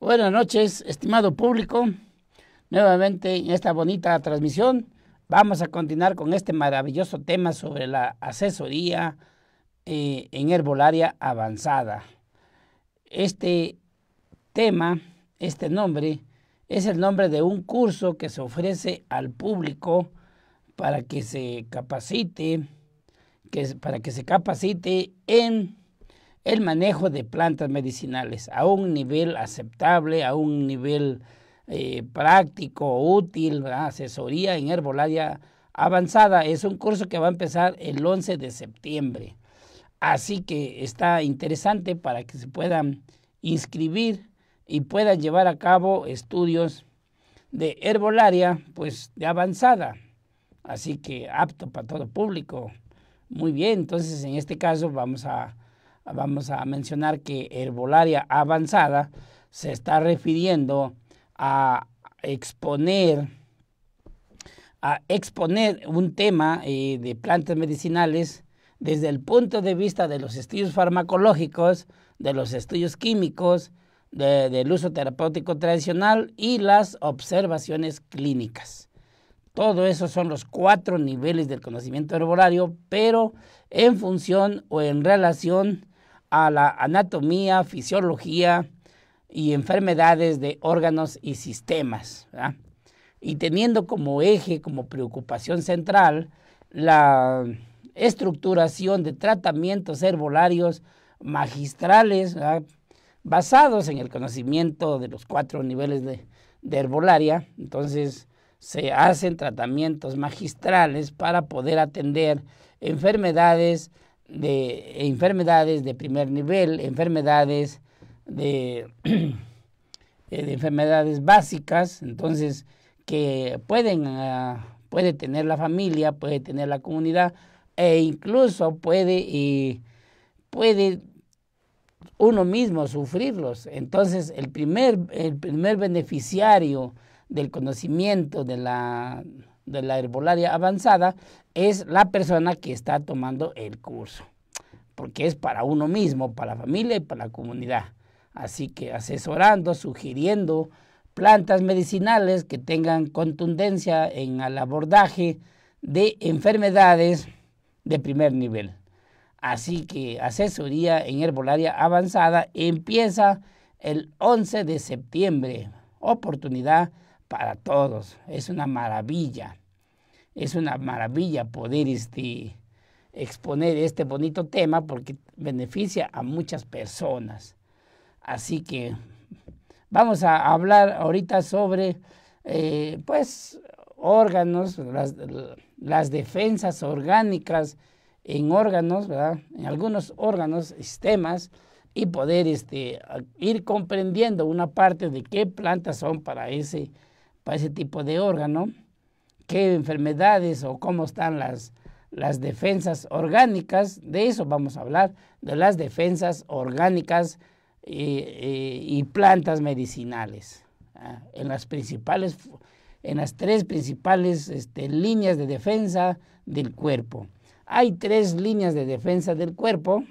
Buenas noches, estimado público. Nuevamente en esta bonita transmisión vamos a continuar con este maravilloso tema sobre la asesoría eh, en herbolaria avanzada. Este tema, este nombre, es el nombre de un curso que se ofrece al público para que se capacite, que, para que se capacite en el manejo de plantas medicinales a un nivel aceptable, a un nivel eh, práctico, útil, asesoría en herbolaria avanzada. Es un curso que va a empezar el 11 de septiembre. Así que está interesante para que se puedan inscribir y puedan llevar a cabo estudios de herbolaria pues de avanzada. Así que apto para todo público. Muy bien, entonces en este caso vamos a vamos a mencionar que herbolaria avanzada se está refiriendo a exponer a exponer un tema eh, de plantas medicinales desde el punto de vista de los estudios farmacológicos, de los estudios químicos, del uso terapéutico tradicional y las observaciones clínicas. Todo eso son los cuatro niveles del conocimiento herbolario, pero en función o en relación a la anatomía, fisiología y enfermedades de órganos y sistemas. Y teniendo como eje, como preocupación central, la estructuración de tratamientos herbolarios magistrales basados en el conocimiento de los cuatro niveles de herbolaria. Entonces, se hacen tratamientos magistrales para poder atender enfermedades de enfermedades de primer nivel, enfermedades de, de enfermedades básicas, entonces que pueden ah, puede tener la familia, puede tener la comunidad e incluso puede puede uno mismo sufrirlos. Entonces, el primer el primer beneficiario del conocimiento de la de la herbolaria avanzada es la persona que está tomando el curso, porque es para uno mismo, para la familia y para la comunidad. Así que asesorando, sugiriendo plantas medicinales que tengan contundencia en el abordaje de enfermedades de primer nivel. Así que asesoría en herbolaria avanzada empieza el 11 de septiembre. Oportunidad para todos. Es una maravilla es una maravilla poder este, exponer este bonito tema porque beneficia a muchas personas. Así que vamos a hablar ahorita sobre, eh, pues, órganos, las, defensas orgánicas en órganos, En algunos órganos, sistemas, y poder este, ir comprendiendo una parte de qué plantas son para ese, para ese tipo de órgano qué enfermedades o cómo están las, defensas orgánicas, de eso vamos a hablar, de las defensas orgánicas eh, eh, y, plantas medicinales, ah, en las en las tres principales este, líneas de defensa del cuerpo. Hay tres líneas de defensa del cuerpo,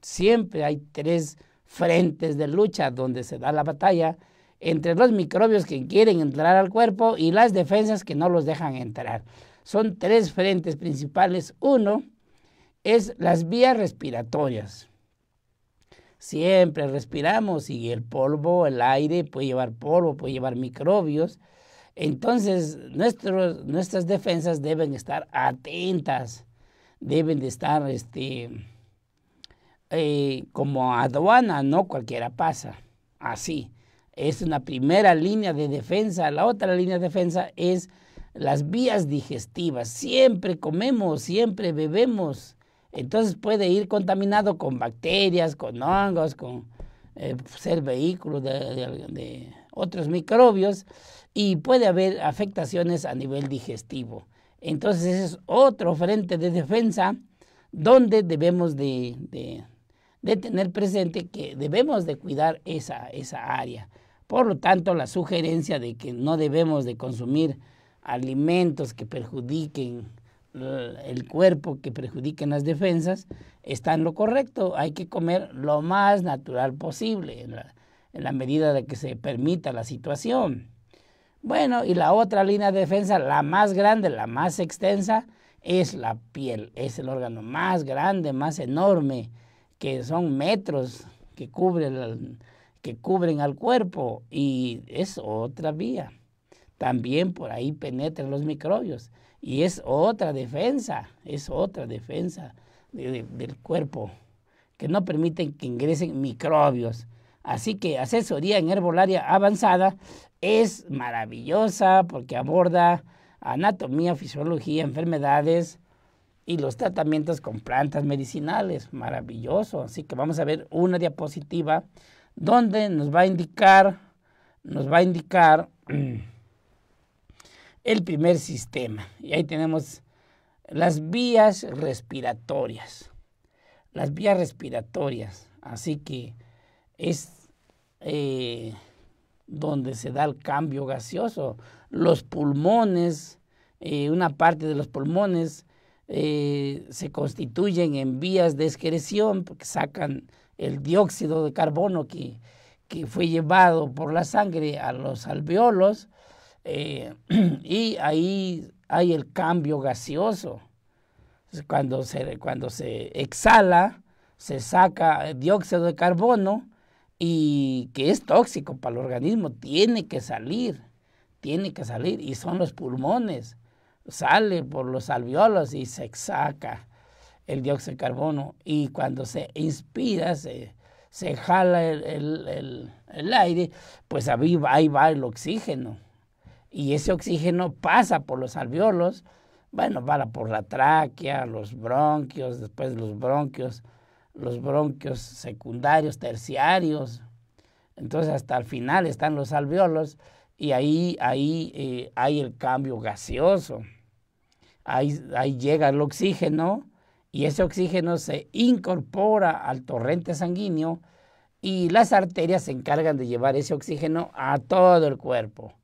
siempre hay tres frentes de lucha donde se da la batalla entre los microbios que quieren entrar al cuerpo y las defensas que no los dejan entrar. Son tres frentes principales. Uno es las vías respiratorias. Siempre respiramos y el polvo, el aire puede llevar polvo, puede llevar microbios. Entonces nuestras defensas deben estar atentas, deben de estar este, eh, como aduana, no cualquiera pasa, así es una primera línea de defensa. La otra línea de defensa es las vías digestivas. Siempre comemos, siempre bebemos. Entonces puede ir contaminado con bacterias, con hongos, con eh, ser vehículo de, otros microbios y puede haber afectaciones a nivel digestivo. Entonces ese es otro frente de defensa donde debemos de, tener presente que debemos de cuidar esa área. Por lo tanto, la sugerencia de que no debemos de consumir alimentos que perjudiquen el cuerpo, que perjudiquen las defensas, está en lo correcto. Hay que comer lo más natural posible, en la, medida de que se permita la situación. Bueno, y la otra línea de defensa, la más grande, la más extensa, es la piel. Es el órgano más grande, más enorme, que son metros que cubre el, que cubren al cuerpo y es otra vía. También por ahí penetran los microbios y es otra defensa, es otra defensa del cuerpo que no permiten que ingresen microbios. Así que asesoría en herbolaria avanzada es maravillosa porque aborda anatomía, fisiología, enfermedades y los tratamientos con plantas medicinales. Maravilloso. Así que vamos a ver una diapositiva donde nos va a indicar, nos va a indicar el primer sistema. Y ahí tenemos las vías respiratorias. Las vías respiratorias. Así que es eh, donde se da el cambio gaseoso. Los pulmones, eh, una parte de los pulmones eh, se constituyen en vías de excreción, porque sacan el dióxido de carbono que, que fue llevado por la sangre a los alveolos eh, y ahí hay el cambio gaseoso. Cuando se, cuando se exhala, se saca el dióxido de carbono y que es tóxico para el organismo, tiene que salir, tiene que salir y son los pulmones, sale por los alveolos y se saca el dióxido de carbono y cuando se inspira, se, jala el, aire, pues ahí va, ahí va, el oxígeno. Y ese oxígeno pasa por los alveolos, bueno, va por la tráquea, los bronquios, después los bronquios, los bronquios secundarios, terciarios. Entonces hasta el final están los alveolos y ahí, ahí eh, hay el cambio gaseoso. Ahí, ahí llega el oxígeno y ese oxígeno se incorpora al torrente sanguíneo y las arterias se encargan de llevar ese oxígeno a todo el cuerpo.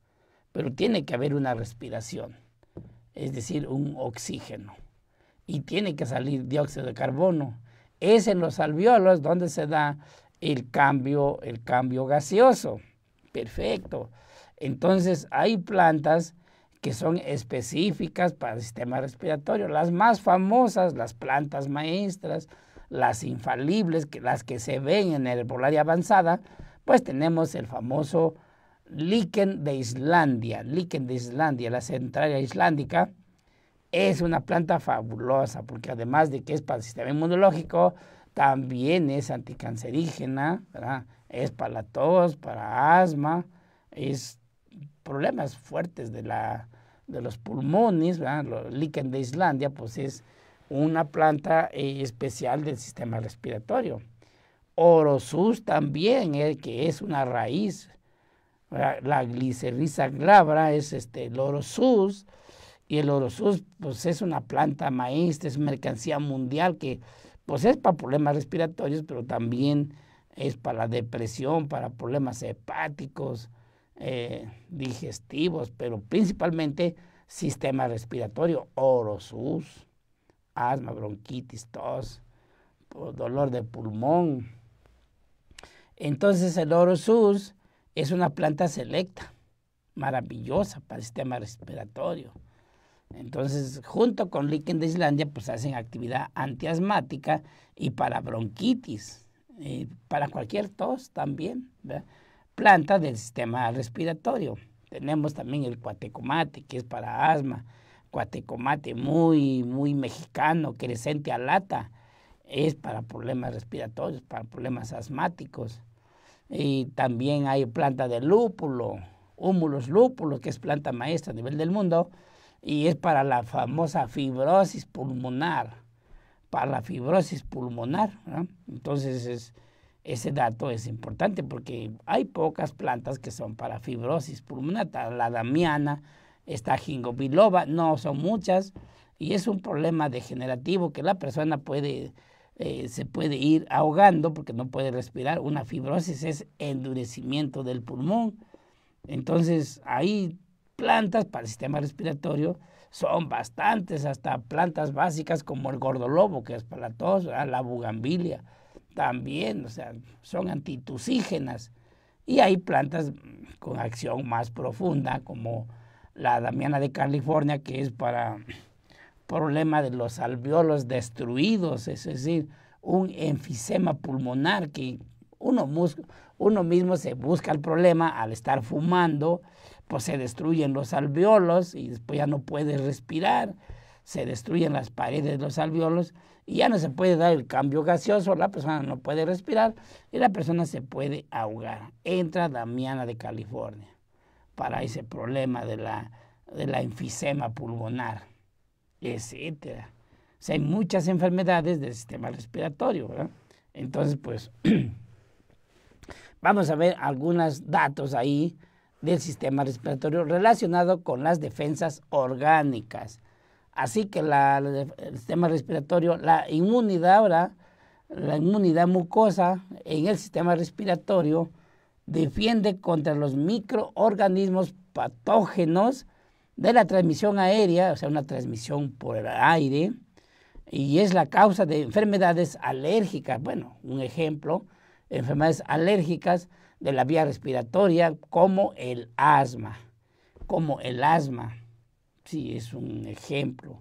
Pero tiene que haber una respiración, es decir, un oxígeno. Y tiene que salir dióxido de carbono. Es en los alveolos donde se da el cambio, el cambio gaseoso. Perfecto. Entonces hay plantas que son específicas para el sistema respiratorio. Las más famosas, las plantas maestras, las infalibles, las que se ven en el herbolaria avanzada, pues tenemos el famoso líquen de Islandia, líquen de Islandia, la centralia islandica, es una planta fabulosa porque además de que es para el sistema inmunológico, también es anticancerígena, es para la tos, para asma, es problemas fuertes de la de los pulmones, el líquen de Islandia, pues es una planta eh, especial del sistema respiratorio. Orosus también, eh, que es una raíz. La gliceriza glabra es este, el orosus. Y el orosus pues es una planta maestra, es mercancía mundial que pues es para problemas respiratorios, pero también es para la depresión, para problemas hepáticos, eh, digestivos, pero principalmente sistema respiratorio, orosus, asma, bronquitis, tos, pues, dolor de pulmón. Entonces el orosus es una planta selecta, maravillosa para el sistema respiratorio. Entonces, junto con líquen de Islandia, pues hacen actividad antiasmática y para bronquitis, y eh, para cualquier tos también planta del sistema respiratorio. Tenemos también el cuatecomate, que es para asma, cuatecomate muy, muy mexicano, crecente a lata, es para problemas respiratorios, para problemas asmáticos. Y también hay planta de lúpulo, húmulos lúpulo, que es planta maestra a nivel del mundo, y es para la famosa fibrosis pulmonar, para la fibrosis pulmonar. Entonces es ese dato es importante porque hay pocas plantas que son para fibrosis pulmonar. La damiana, esta gingobiloba, no son muchas y es un problema degenerativo que la persona puede, eh, se puede ir ahogando porque no puede respirar. Una fibrosis es endurecimiento del pulmón. Entonces hay plantas para el sistema respiratorio, son bastantes, hasta plantas básicas como el gordolobo, que es para la tos, la bugambilia también, o sea, son antitusígenas. Y hay plantas con acción más profunda, como la damiana de California, que es para problema de los alveolos destruidos, es decir, un enfisema pulmonar que uno, uno mismo se busca el problema al estar fumando, pues se destruyen los alveolos y después ya no puede respirar se destruyen las paredes, de los alveolos, y ya no se puede dar el cambio gaseoso, la persona no puede respirar y la persona se puede ahogar. Entra Damiana de California para ese problema de la, de la enfisema pulmonar, etcétera. O hay muchas enfermedades del sistema respiratorio. Entonces, pues, vamos a ver algunos datos ahí del sistema respiratorio relacionado con las defensas orgánicas Así que el sistema respiratorio, la inmunidad ahora, la inmunidad mucosa en el sistema respiratorio defiende contra los microorganismos patógenos de la transmisión aérea, o sea, una transmisión por el aire, y es la causa de enfermedades alérgicas. Bueno, un ejemplo, enfermedades alérgicas de la vía respiratoria como el asma, como el asma. Sí, es un ejemplo,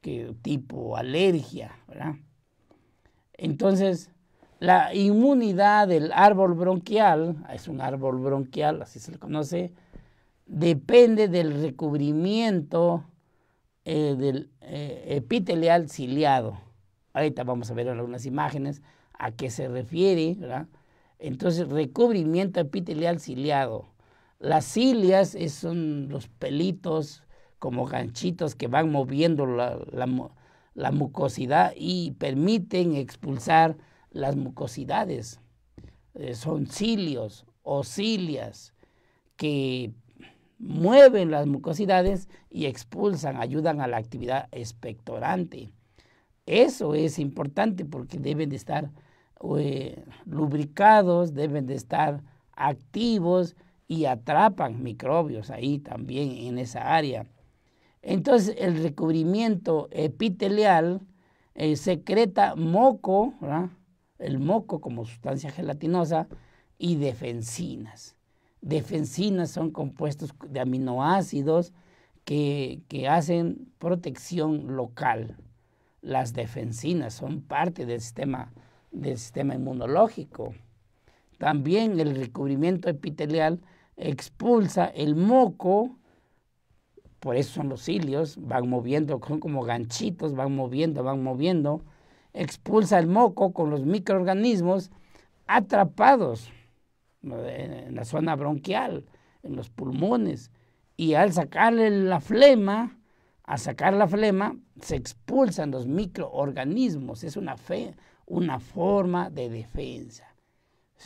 que tipo alergia, ¿verdad? Entonces, la inmunidad del árbol bronquial, es un árbol bronquial, así se le conoce, depende del recubrimiento eh, del eh, epitelial ciliado. Ahorita vamos a ver algunas imágenes a qué se refiere, ¿verdad? Entonces, recubrimiento epitelial ciliado. Las cilias eh, son los pelitos como ganchitos que van moviendo la, mucosidad y permiten expulsar las mucosidades. Eh, son cilios o cilias que mueven las mucosidades y expulsan, ayudan a la actividad expectorante. Eso es importante porque deben de estar eh, lubricados, deben de estar activos y atrapan microbios ahí también en esa área. Entonces el recubrimiento epitelial eh, secreta moco, el moco como sustancia gelatinosa, y defensinas. Defensinas son compuestos de aminoácidos que, hacen protección local. Las defensinas son parte del sistema, del sistema inmunológico. También el recubrimiento epitelial expulsa el moco por eso son los cilios, van moviendo, son como ganchitos, van moviendo, van moviendo, expulsa el moco con los microorganismos atrapados eh, en la zona bronquial, en los pulmones, y al sacarle la flema, al sacar la flema, se expulsan los microorganismos, es una, fe, una forma de defensa,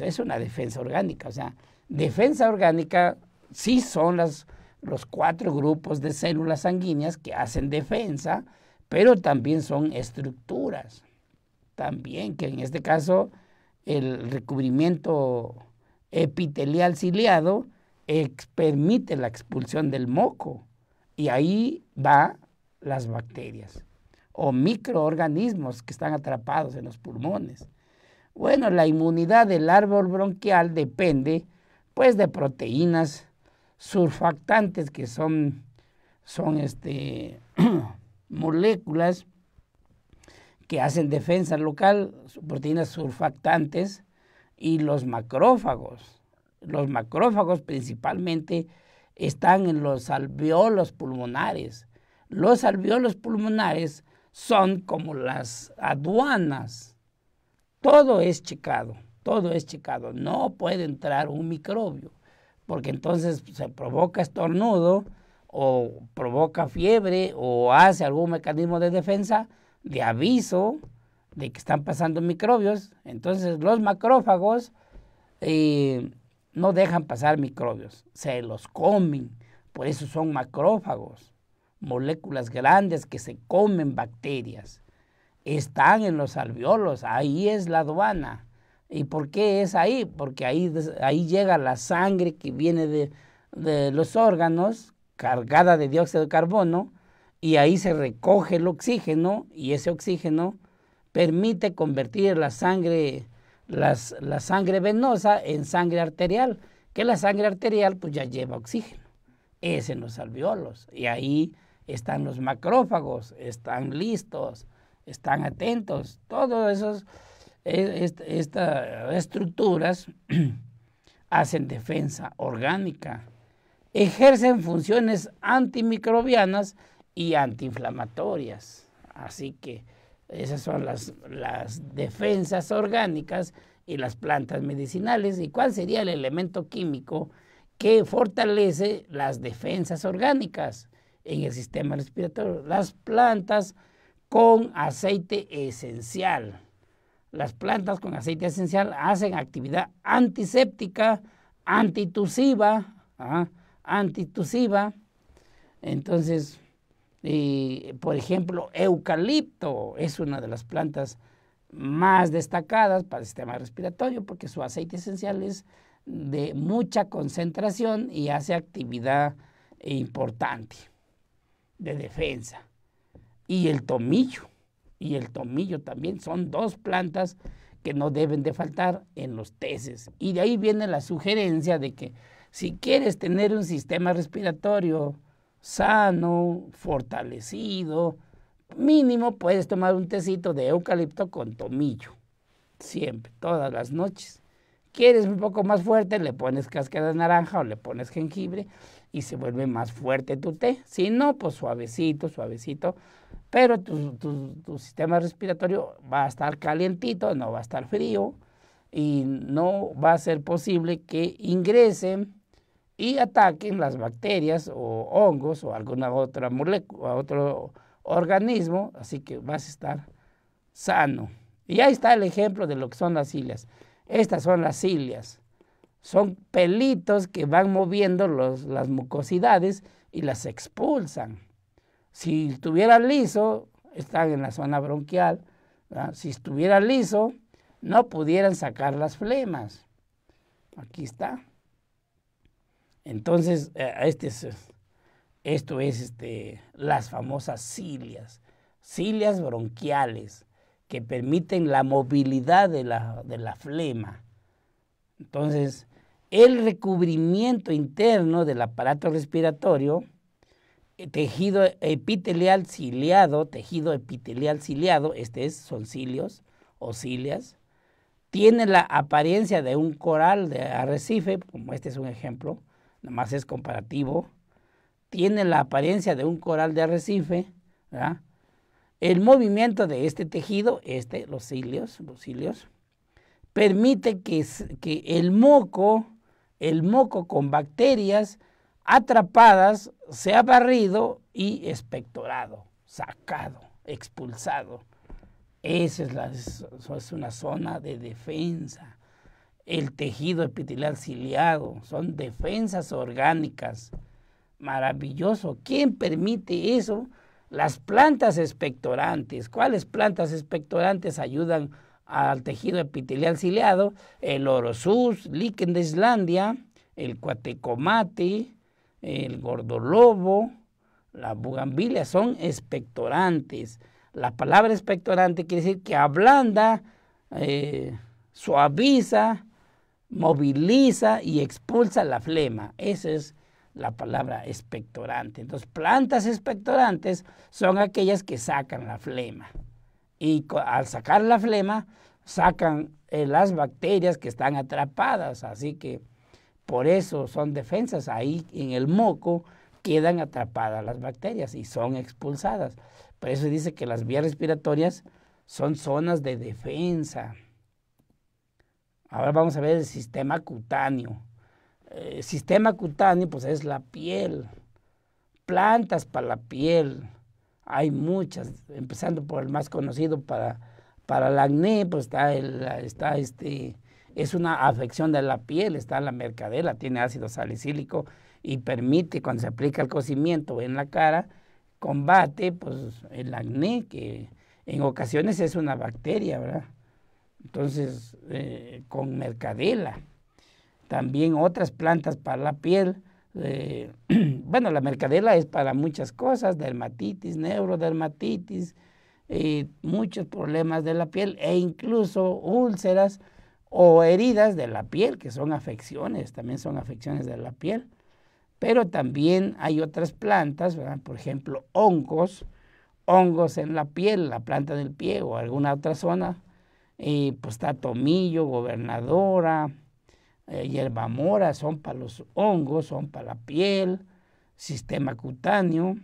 es una defensa orgánica, o sea, defensa orgánica sí son las los cuatro grupos de células sanguíneas que hacen defensa, pero también son estructuras. También que en este caso el recubrimiento epitelial ciliado permite la expulsión del moco y ahí va las bacterias o microorganismos que están atrapados en los pulmones. Bueno, la inmunidad del árbol bronquial depende pues de proteínas surfactantes que son, son este, moléculas que hacen defensa local, proteínas surfactantes y los macrófagos. Los macrófagos principalmente están en los alveolos pulmonares. Los alveolos pulmonares son como las aduanas. Todo es checado, todo es checado. No puede entrar un microbio porque entonces se provoca estornudo o provoca fiebre o hace algún mecanismo de defensa de aviso de que están pasando microbios. Entonces los macrófagos eh, no dejan pasar microbios, se los comen, por eso son macrófagos, moléculas grandes que se comen bacterias. Están en los alveolos, ahí es la aduana. ¿Y por qué es ahí? Porque ahí, ahí llega la sangre que viene de, de los órganos cargada de dióxido de carbono y ahí se recoge el oxígeno y ese oxígeno permite convertir la sangre, las, la sangre venosa en sangre arterial, que la sangre arterial pues ya lleva oxígeno, es en los alveolos y ahí están los macrófagos, están listos, están atentos, todos esos estas estructuras hacen defensa orgánica, ejercen funciones antimicrobianas y antiinflamatorias. Así que esas son las, defensas orgánicas y las plantas medicinales. ¿Y cuál sería el elemento químico que fortalece las defensas orgánicas en el sistema respiratorio? Las plantas con aceite esencial las plantas con aceite esencial hacen actividad antiséptica, antitusiva, antitusiva. Entonces, por ejemplo, eucalipto es una de las plantas más destacadas para el sistema respiratorio porque su aceite esencial es de mucha concentración y hace actividad importante de defensa. Y el tomillo y el tomillo también son dos plantas que no deben de faltar en los teces. Y de ahí viene la sugerencia de que si quieres tener un sistema respiratorio sano, fortalecido, mínimo puedes tomar un tecito de eucalipto con tomillo, siempre, todas las noches. ¿Quieres un poco más fuerte? Le pones cáscara de naranja o le pones jengibre y se vuelve más fuerte tu té. Si no, pues suavecito, suavecito, pero tu, sistema respiratorio va a estar calientito, no va a estar frío y no va a ser posible que ingresen y ataquen las bacterias o hongos o alguna otra molécula, otro organismo, así que vas a estar sano. Y ahí está el ejemplo de lo que son las cilias. Estas son las cilias. Son pelitos que van moviendo las mucosidades y las expulsan. Si estuviera liso, están en la zona bronquial. Si estuviera liso, no pudieran sacar las flemas. Aquí está. Entonces, eh, este esto es este, las famosas cilias, cilias bronquiales, que permiten la movilidad de la, de la flema. Entonces, el recubrimiento interno del aparato respiratorio, eh, tejido epitelial ciliado, tejido epitelial ciliado, este es, son cilios o cilias, tiene la apariencia de un coral de arrecife, como este es un ejemplo, nada más es comparativo, tiene la apariencia de un coral de arrecife, El movimiento de este tejido, este, los cilios, los cilios, permite que, que el moco el moco con bacterias atrapadas se ha barrido y espectorado, sacado, expulsado. Esa es, una zona de defensa. El tejido epitelial ciliado son defensas orgánicas. Maravilloso. ¿Quién permite eso? Las plantas espectorantes. ¿Cuáles plantas espectorantes ayudan al tejido epitelial ciliado, el orosus, líquen de Islandia, el cuatecomate, el gordolobo, la bugambilia son expectorantes. La palabra expectorante quiere decir que ablanda, eh, suaviza, moviliza y expulsa la flema. Esa es la palabra expectorante. Entonces, plantas expectorantes son aquellas que sacan la flema y al sacar la flema sacan eh, las bacterias que están atrapadas, así que por eso son defensas, ahí en el moco quedan atrapadas las bacterias y son expulsadas. Por eso dice que las vías respiratorias son zonas de defensa. Ahora vamos a ver el sistema cutáneo. El eh, sistema cutáneo pues es la piel, plantas para la piel, hay muchas, empezando por el más conocido para, para el acné, pues está, el, está este, es una afección de la piel, está la mercadela, tiene ácido salicílico y permite cuando se aplica el cocimiento en la cara, combate pues el acné, que en ocasiones es una bacteria, ¿verdad? Entonces, eh, con mercadela. También otras plantas para la piel, eh, bueno, la mercadela es para muchas cosas, dermatitis, neurodermatitis, y eh, muchos problemas de la piel e incluso úlceras o heridas de la piel, que son afecciones, también son afecciones de la piel. Pero también hay otras plantas, por ejemplo, hongos, hongos en la piel, la planta del pie o alguna otra zona, y eh, pues está tomillo, gobernadora, eh, hierba mora, son para los hongos, son para la piel, sistema cutáneo.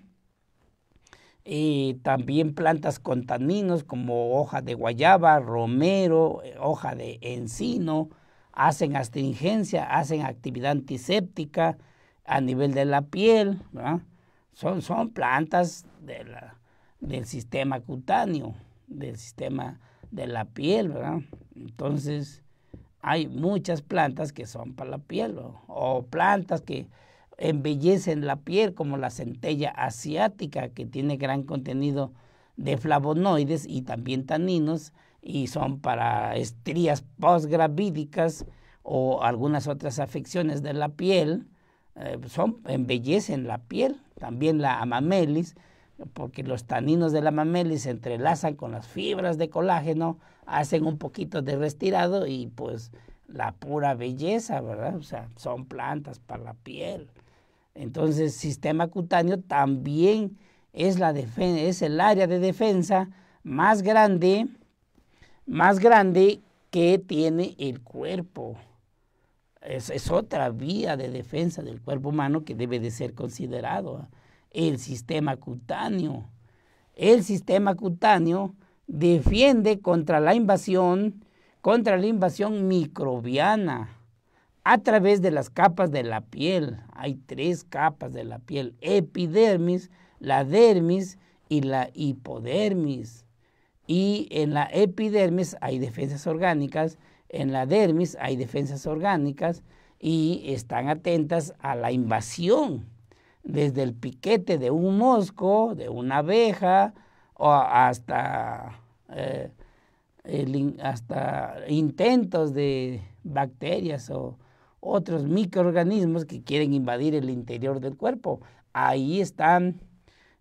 Y también plantas con taninos como hoja de guayaba, romero, eh, hoja de encino, hacen astringencia, hacen actividad antiséptica a nivel de la piel, Son, son plantas del sistema cutáneo, del sistema de la piel, Entonces, hay muchas plantas que son para la piel o, plantas que embellecen la piel como la centella asiática que tiene gran contenido de flavonoides y también taninos y son para estrías posgravídicas o algunas otras afecciones de la piel, eh, son, embellecen la piel, también la amamelis, porque los taninos de la mameli se entrelazan con las fibras de colágeno, hacen un poquito de restirado y pues la pura belleza, ¿verdad? O sea, son plantas para la piel. Entonces, el sistema cutáneo también es, la es el área de defensa más grande, más grande que tiene el cuerpo. Es, es otra vía de defensa del cuerpo humano que debe de ser considerado. ¿ah? el sistema cutáneo. El sistema cutáneo defiende contra la invasión, contra la invasión microbiana a través de las capas de la piel. Hay tres capas de la piel, epidermis, la dermis y la hipodermis. Y en la epidermis hay defensas orgánicas, en la dermis hay defensas orgánicas y están atentas a la invasión desde el piquete de un mosco, de una abeja, o hasta, eh, hasta intentos de bacterias o otros microorganismos que quieren invadir el interior del cuerpo. Ahí están,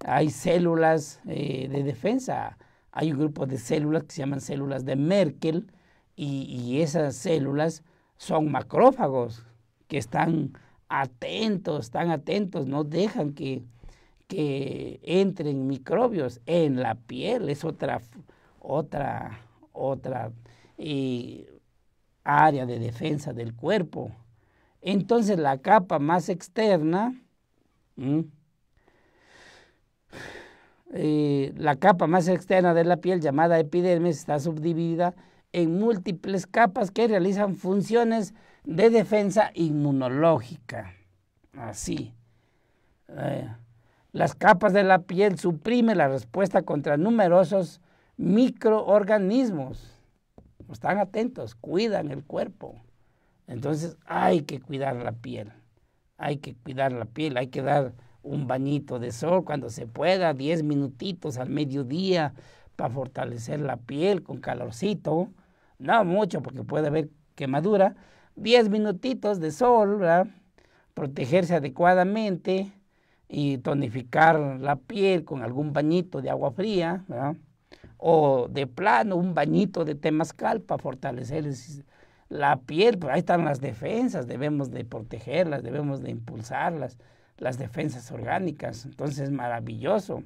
hay células eh, de defensa, hay un grupo de células que se llaman células de Merkel y esas células son macrófagos que están atentos, están atentos, no dejan que, que entren microbios en la piel, es otra, otra, otra eh, área de defensa del cuerpo. Entonces la capa más externa, eh, la capa más externa de la piel llamada epidermis está subdividida en múltiples capas que realizan funciones de defensa inmunológica. Así. Eh, las capas de la piel suprimen la respuesta contra numerosos microorganismos. Están atentos, cuidan el cuerpo. Entonces hay que cuidar la piel. Hay que cuidar la piel, hay que dar un bañito de sol cuando se pueda, 10 minutitos al mediodía para fortalecer la piel con calorcito. No mucho porque puede haber quemadura, 10 minutitos de sol, protegerse adecuadamente y tonificar la piel con algún bañito de agua fría, o de plano un bañito de temascal para fortalecer la piel, ahí están las defensas, debemos de protegerlas, debemos de impulsarlas, las defensas orgánicas, entonces maravilloso.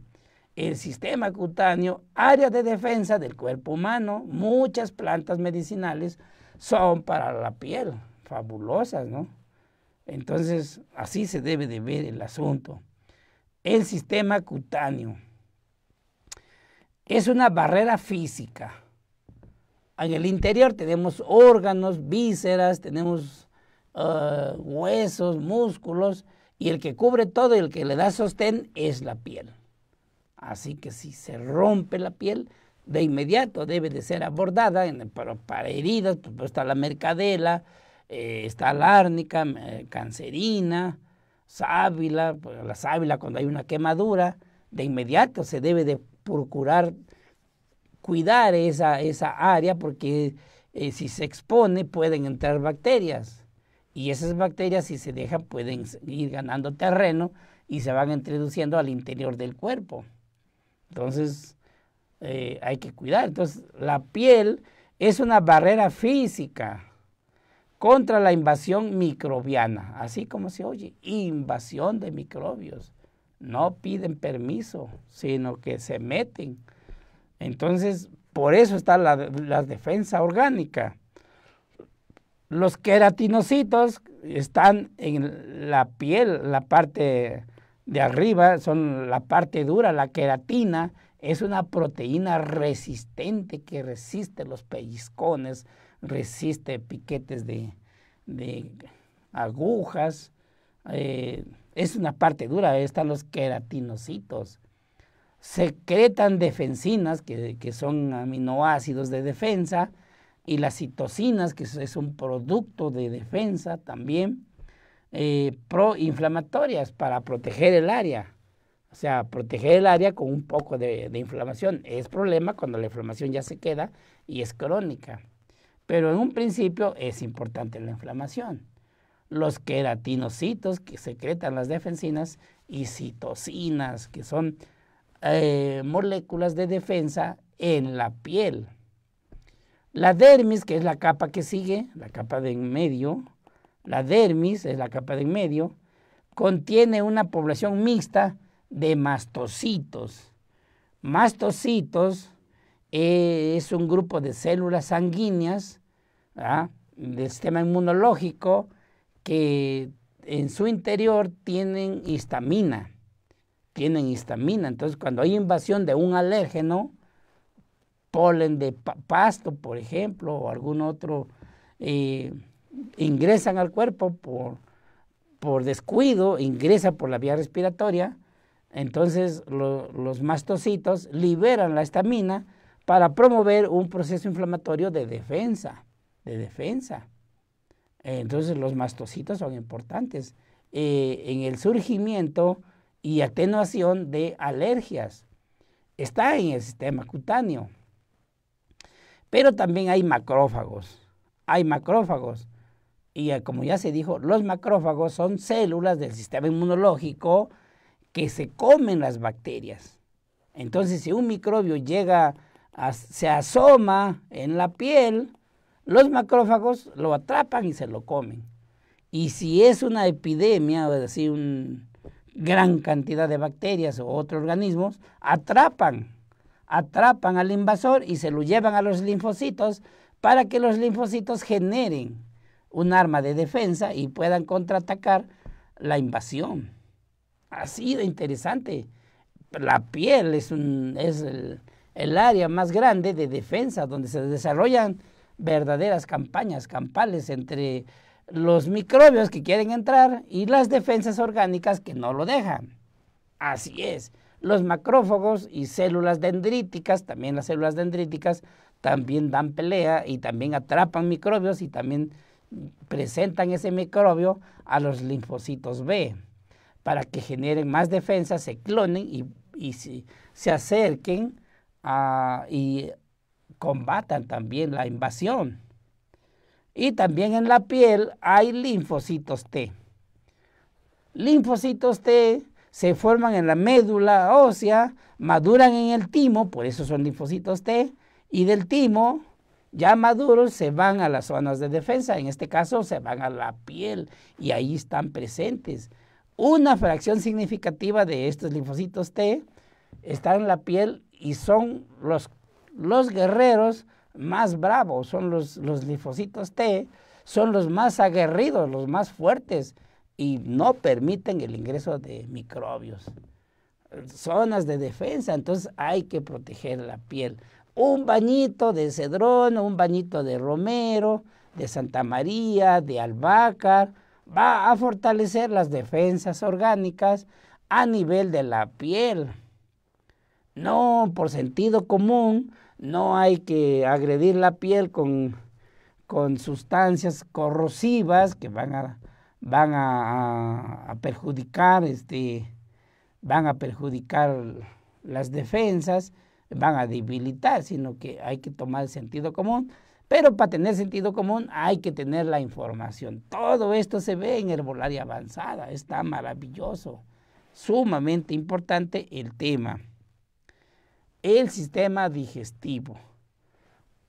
El sistema cutáneo, área de defensa del cuerpo humano, muchas plantas medicinales, son para la piel, fabulosas, ¿no? Entonces, así se debe de ver el asunto. El sistema cutáneo es una barrera física. En el interior tenemos órganos, vísceras, tenemos ah, huesos, músculos, y el que cubre todo y el que le da sostén es la piel. Así que si se rompe la piel, de inmediato debe de ser abordada, en, para heridas está la mercadela, eh, está la árnica, cancerina, sábila, pues, la sábila cuando hay una quemadura, de inmediato se debe de procurar cuidar esa, esa área porque eh, si se expone pueden entrar bacterias y esas bacterias si se dejan pueden ir ganando terreno y se van introduciendo al interior del cuerpo. Entonces, eh, hay que cuidar. Entonces, la piel es una barrera física contra la invasión microbiana, así como se oye, invasión de microbios. No piden permiso, sino que se meten. Entonces, por eso está la, la defensa orgánica. Los queratinocitos están en la piel, la parte de arriba, son la parte dura, la queratina, es una proteína resistente que resiste los pellizcones, resiste piquetes de, agujas. Eh, es una parte dura, están los queratinocitos. Secretan defensinas, que, son aminoácidos de defensa, y las citocinas, que es un producto de defensa también, eh, proinflamatorias para proteger el área. O sea, proteger el área con un poco de, inflamación. Es problema cuando la inflamación ya se queda y es crónica. Pero en un principio es importante la inflamación. Los queratinocitos que secretan las defensinas y citocinas, que son eh, moléculas de defensa en la piel. La dermis, que es la capa que sigue, la capa de en medio, la dermis es la capa de en medio, contiene una población mixta de mastocitos. Mastocitos es un grupo de células sanguíneas del sistema inmunológico que en su interior tienen histamina. Tienen histamina. Entonces, cuando hay invasión de un alérgeno, polen de pasto, por ejemplo, o algún otro, eh, ingresan al cuerpo por, por descuido, ingresa por la vía respiratoria entonces los mastocitos liberan la estamina para promover un proceso inflamatorio de defensa, de defensa. Entonces los mastocitos son importantes eh, en el surgimiento y atenuación de alergias. Está en el sistema cutáneo. Pero también hay macrófagos. Hay macrófagos. Y eh, como ya se dijo, los macrófagos son células del sistema inmunológico que se comen las bacterias. Entonces, si un microbio llega, se asoma en la piel, los macrófagos lo atrapan y se lo comen. Y si es una epidemia, o es decir, una gran cantidad de bacterias o otros organismos, atrapan, atrapan al invasor y se lo llevan a los linfocitos para que los linfocitos generen un arma de defensa y puedan contraatacar la invasión. Ha sido interesante. La piel es, el área más grande de defensa donde se desarrollan verdaderas campañas campales entre los microbios que quieren entrar y las defensas orgánicas que no lo dejan. Así es, los macrófagos y células dendríticas, también las células dendríticas, también dan pelea y también atrapan microbios y también presentan ese microbio a los linfocitos B para que generen más defensa, se clonen y, se, acerquen y combatan también la invasión. Y también en la piel hay linfocitos T. Linfocitos T se forman en la médula ósea, maduran en el timo, por eso son linfocitos T, y del timo ya maduros se van a las zonas de defensa, en este caso se van a la piel y ahí están presentes una fracción significativa de estos linfocitos T está en la piel y son los, guerreros más bravos, son los, los linfocitos T, son los más aguerridos, los más fuertes y no permiten el ingreso de microbios. Zonas de defensa, entonces hay que proteger la piel. Un bañito de cedrón, un bañito de romero, de Santa María, de albácar, va a fortalecer las defensas orgánicas a nivel de la piel. No, por sentido común, no hay que agredir la piel con, sustancias corrosivas que van a, van a, perjudicar este, van a perjudicar las defensas, van a debilitar, sino que hay que tomar el sentido común pero para tener sentido común hay que tener la información. Todo esto se ve en Herbolaria Avanzada. Está maravilloso. Sumamente importante el tema. El sistema digestivo.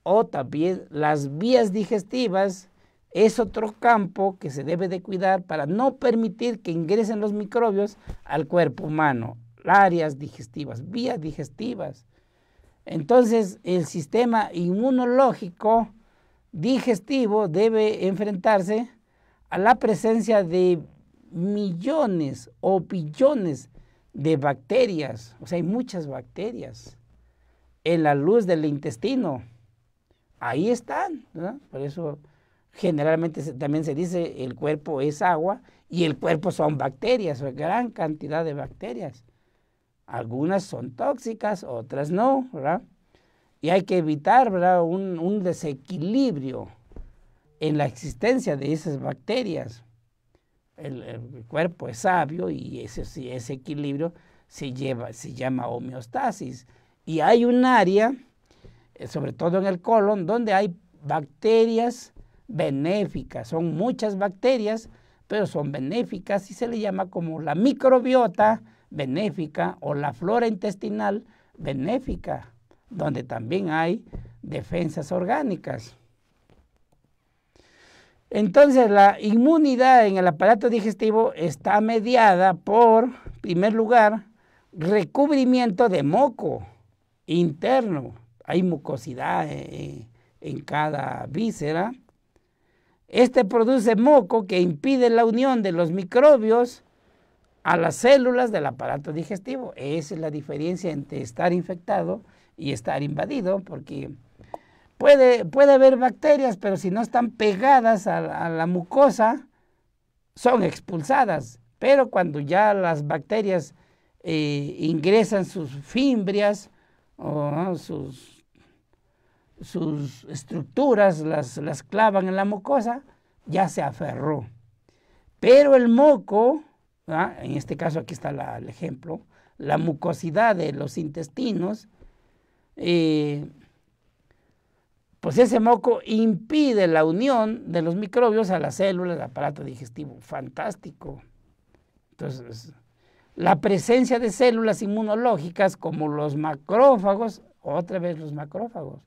O también las vías digestivas es otro campo que se debe de cuidar para no permitir que ingresen los microbios al cuerpo humano. Áreas digestivas, vías digestivas. Entonces, el sistema inmunológico digestivo debe enfrentarse a la presencia de millones o billones de bacterias, o sea, hay muchas bacterias en la luz del intestino. Ahí están, Por eso generalmente también se dice el cuerpo es agua y el cuerpo son bacterias, o gran cantidad de bacterias. Algunas son tóxicas, otras no, Y hay que evitar, Un, desequilibrio en la existencia de esas bacterias. El, cuerpo es sabio y ese, ese equilibrio se, lleva, se llama homeostasis. Y hay un área, eh, sobre todo en el colon, donde hay bacterias benéficas. Son muchas bacterias, pero son benéficas y se le llama como la microbiota benéfica o la flora intestinal benéfica, donde también hay defensas orgánicas. Entonces, la inmunidad en el aparato digestivo está mediada por, en primer lugar, recubrimiento de moco interno. Hay mucosidad en, e, en cada víscera. Este produce moco que impide la unión de los microbios a las células del aparato digestivo. Esa es la diferencia entre estar infectado y estar invadido, porque puede, puede haber bacterias, pero si no están pegadas a, la mucosa, son expulsadas. Pero cuando ya las bacterias eh, ingresan sus fimbrias o sus, sus estructuras, las, las clavan en la mucosa, ya se aferró. Pero el moco en este caso aquí está el ejemplo, la mucosidad de los intestinos, eh, pues ese moco impide la unión de los microbios a las células del aparato digestivo. Fantástico. Entonces, la presencia de células inmunológicas como los macrófagos, otra vez los macrófagos.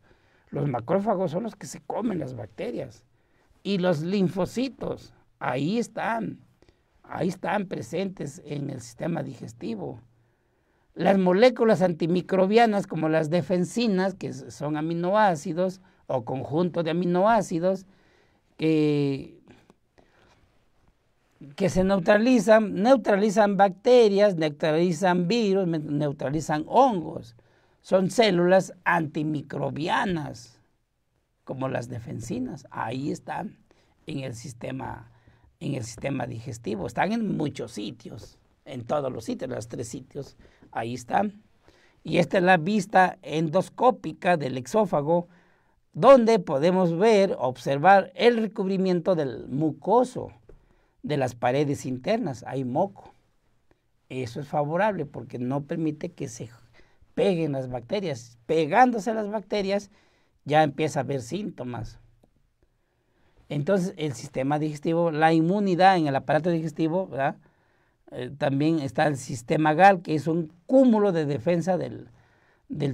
Los macrófagos son los que se comen las bacterias. Y los linfocitos, ahí están ahí están presentes en el sistema digestivo. Las moléculas antimicrobianas como las defensinas, que son aminoácidos o conjunto de aminoácidos, que, que se neutralizan, neutralizan bacterias, neutralizan virus, neutralizan hongos. Son células antimicrobianas, como las defensinas. Ahí están en el sistema en el sistema digestivo. Están en muchos sitios, en todos los sitios, los tres sitios. Ahí están. Y esta es la vista endoscópica del exófago, donde podemos ver, observar el recubrimiento del mucoso de las paredes internas. Hay moco. Eso es favorable porque no permite que se peguen las bacterias. Pegándose las bacterias ya empieza a haber síntomas. Entonces, el sistema digestivo, la inmunidad en el aparato digestivo, eh, también está el sistema GAL, que es un cúmulo de defensa del,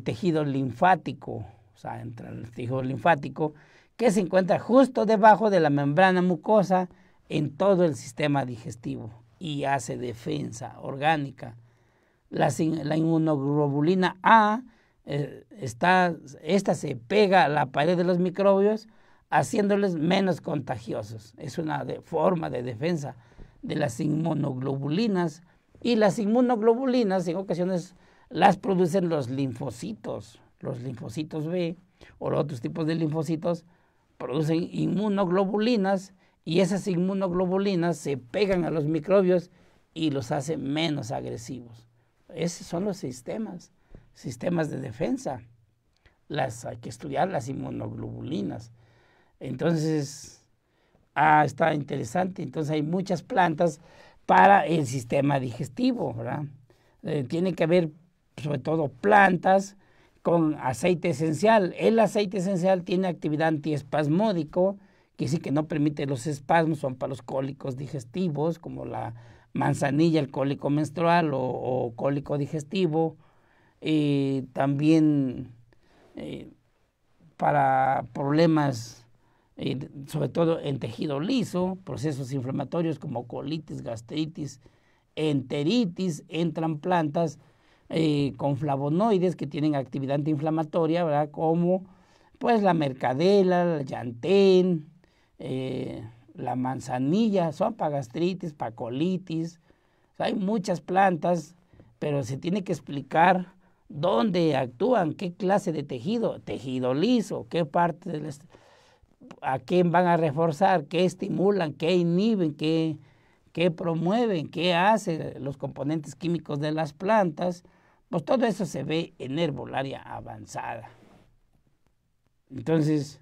tejido linfático, o sea, entra el tejido linfático, que se encuentra justo debajo de la membrana mucosa en todo el sistema digestivo y hace defensa orgánica. La, inmunoglobulina A eh, está, esta se pega a la pared de los microbios haciéndoles menos contagiosos. Es una forma de defensa de las inmunoglobulinas y las inmunoglobulinas en ocasiones las producen los linfocitos, los linfocitos B o los otros tipos de linfocitos producen inmunoglobulinas y esas inmunoglobulinas se pegan a los microbios y los hacen menos agresivos. Esos son los sistemas, sistemas de defensa. Las hay que estudiar las inmunoglobulinas entonces, ah, está interesante. Entonces hay muchas plantas para el sistema digestivo, ¿verdad? Eh, tiene que haber sobre todo plantas con aceite esencial. El aceite esencial tiene actividad antiespasmódico, que sí que no permite los espasmos, son para los cólicos digestivos, como la manzanilla, el cólico menstrual o, cólico digestivo. Y eh, también eh, para problemas sobre todo en tejido liso, procesos inflamatorios como colitis, gastritis, enteritis, entran plantas eh, con flavonoides que tienen actividad antiinflamatoria, ¿verdad? Como pues la mercadela, la llantén, eh, la manzanilla, son para gastritis, para colitis. hay muchas plantas, pero se tiene que explicar dónde actúan, qué clase de tejido, tejido liso, qué parte del a quién van a reforzar, qué estimulan, qué inhiben, qué, promueven, qué hacen los componentes químicos de las plantas, pues todo eso se ve en herbolaria avanzada. Entonces,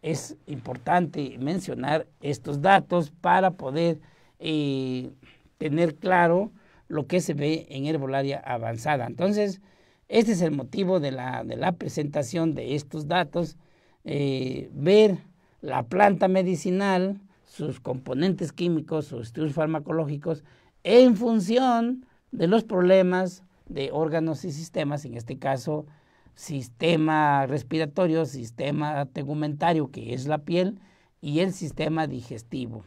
es importante mencionar estos datos para poder eh, tener claro lo que se ve en herbolaria avanzada. Entonces, este es el motivo de la, de la presentación de estos datos eh, ver la planta medicinal, sus componentes químicos, sus estudios farmacológicos, en función de los problemas de órganos y sistemas, en este caso sistema respiratorio, sistema tegumentario, que es la piel, y el sistema digestivo.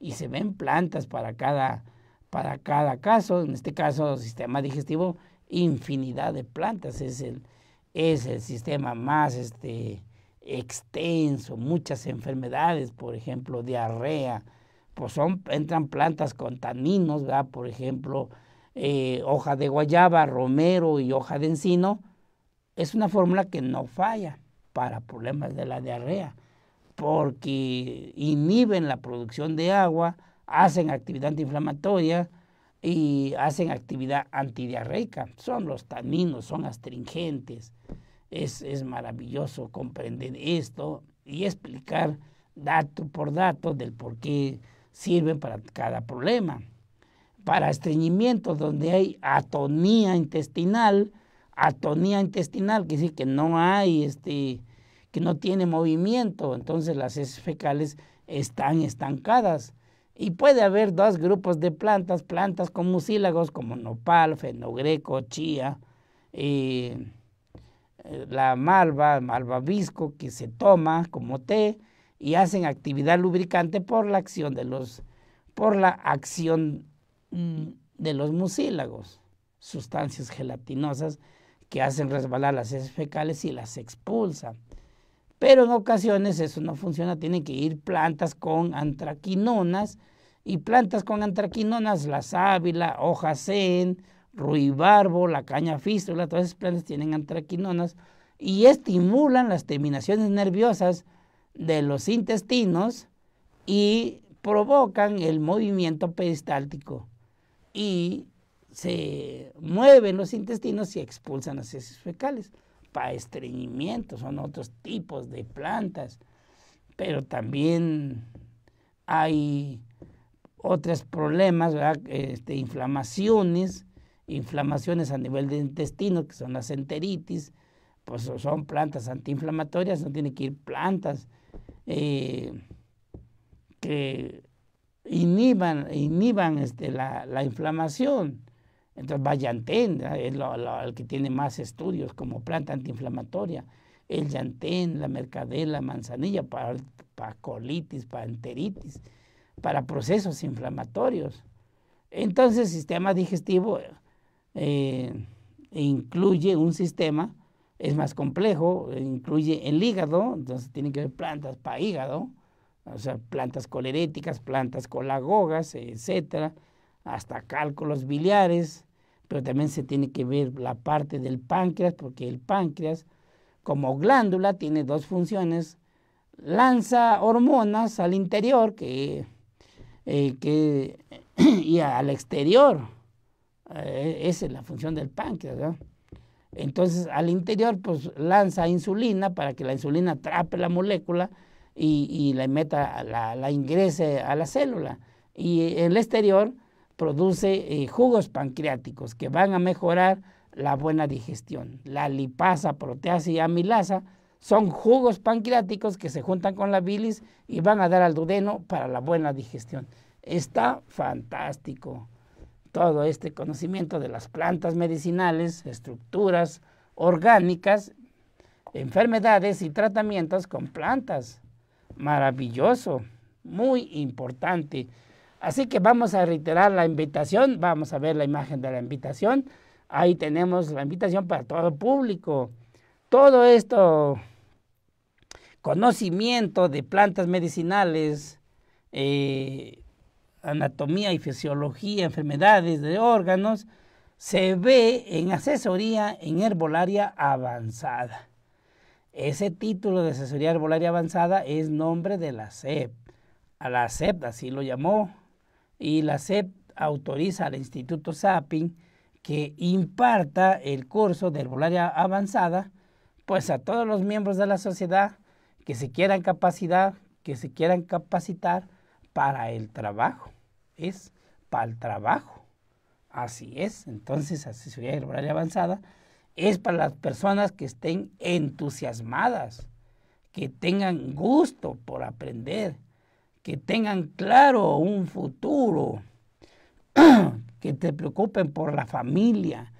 Y se ven plantas para cada, para cada caso, en este caso sistema digestivo, infinidad de plantas, es el, es el sistema más este, extenso, muchas enfermedades, por ejemplo, diarrea, pues son, entran plantas con taninos, va por ejemplo, eh, hoja de guayaba, romero y hoja de encino, es una fórmula que no falla para problemas de la diarrea, porque inhiben la producción de agua, hacen actividad antiinflamatoria y hacen actividad antidiarreica. Son los taninos, son astringentes. Es, maravilloso comprender esto y explicar dato por dato del por qué sirven para cada problema. Para estreñimiento, donde hay atonía intestinal, atonía intestinal, que decir que no hay, este, que no tiene movimiento, entonces las heces fecales están estancadas. Y puede haber dos grupos de plantas, plantas con mucílagos como nopal, fenogreco, chía, eh, la malva, visco, que se toma como té y hacen actividad lubricante por la acción de los por la acción mm. de los mucílagos, sustancias gelatinosas que hacen resbalar las heces fecales y las expulsan. Pero en ocasiones eso no funciona, tienen que ir plantas con antraquinonas y plantas con antraquinonas, la sábila, hojas en ruibarbo, la caña fístula, todas esas plantas tienen antraquinonas y estimulan las terminaciones nerviosas de los intestinos y provocan el movimiento peristáltico y se mueven los intestinos y expulsan las heces fecales para estreñimiento, son otros tipos de plantas, pero también hay otros problemas, este, inflamaciones, inflamaciones a nivel de intestino, que son las enteritis, pues son plantas antiinflamatorias, no tiene que ir plantas eh, que inhiban, inhiban este, la, inflamación. Entonces, Vallantén es el que tiene más estudios como planta antiinflamatoria. El yantén, la mercadela, manzanilla para, para colitis, para enteritis, para procesos inflamatorios. Entonces, sistema digestivo eh, e incluye un sistema, es más complejo, eh, incluye el hígado, entonces tiene que ver plantas para hígado, o sea, plantas coleréticas, plantas colagogas, etcétera, hasta cálculos biliares, pero también se tiene que ver la parte del páncreas, porque el páncreas, como glándula, tiene dos funciones, lanza hormonas al interior que, eh, y al exterior, eh, esa es la función del páncreas, Entonces, al interior, pues lanza insulina para que la insulina atrape la molécula y, meta, la, ingrese a la célula. Y en el exterior produce eh, jugos pancreáticos que van a mejorar la buena digestión. La lipasa, proteasa y amilasa son jugos pancreáticos que se juntan con la bilis y van a dar al duodeno para la buena digestión. Está fantástico todo este conocimiento de las plantas medicinales, estructuras orgánicas, enfermedades y tratamientos con plantas. Maravilloso, muy importante. Así que vamos a reiterar la invitación, vamos a ver la imagen de la invitación. Ahí tenemos la invitación para todo el público. Todo esto, conocimiento de plantas medicinales, eh, anatomía y fisiología, enfermedades de órganos, se ve en asesoría en herbolaria avanzada. Ese título de asesoría herbolaria avanzada es nombre de la SEP. A la SEP así lo llamó y la SEP autoriza al Instituto Sapin que imparta el curso de herbolaria avanzada pues a todos los miembros de la sociedad que se quieran capacidad, que se quieran capacitar para el trabajo es para el trabajo. Así es, entonces asesoría laboral avanzada es para las personas que estén entusiasmadas, que tengan gusto por aprender, que tengan claro un futuro, que te preocupen por la familia,